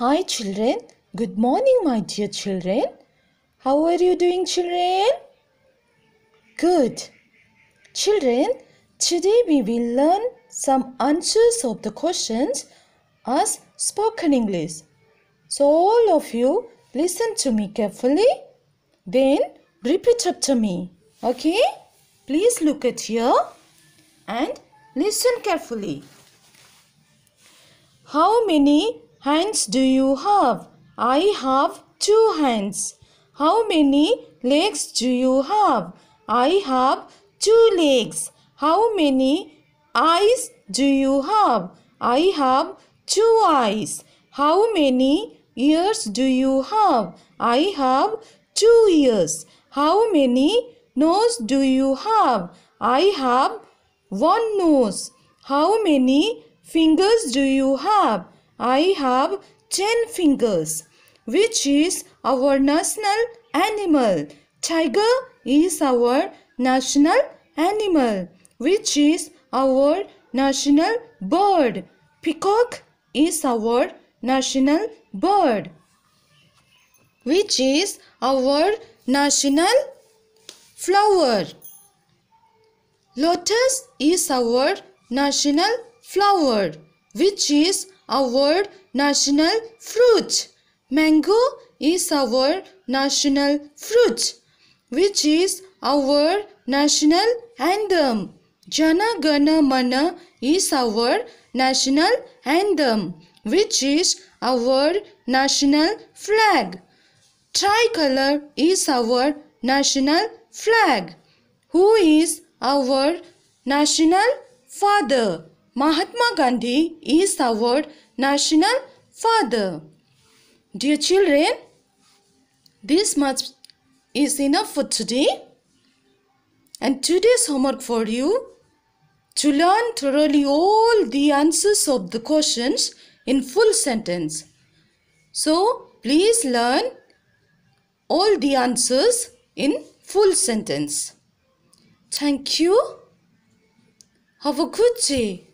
Hi children. Good morning my dear children. How are you doing children? Good. Children, today we will learn some answers of the questions as spoken English. So all of you listen to me carefully. Then repeat after me. Okay? Please look at here and listen carefully. How many hands do you have? I have two hands. How many legs do you have? I have two legs. How many eyes do you have? I have two eyes. How many ears do you have? I have two ears. How many nose do you have? I have one nose. How many fingers do you have? I have 10 fingers, which is our national animal. Tiger is our national animal, which is our national bird. Peacock is our national bird, which is our national flower. Lotus is our national flower, which is our national fruit. Mango is our national fruit, which is our national anthem. Jana Gana Mana is our national anthem, which is our national flag. Tricolor is our national flag. Who is our national father? Mahatma Gandhi is our national father. Dear children, this much is enough for today. And today's homework for you to learn thoroughly all the answers of the questions in full sentence. So, please learn all the answers in full sentence. Thank you. Have a good day.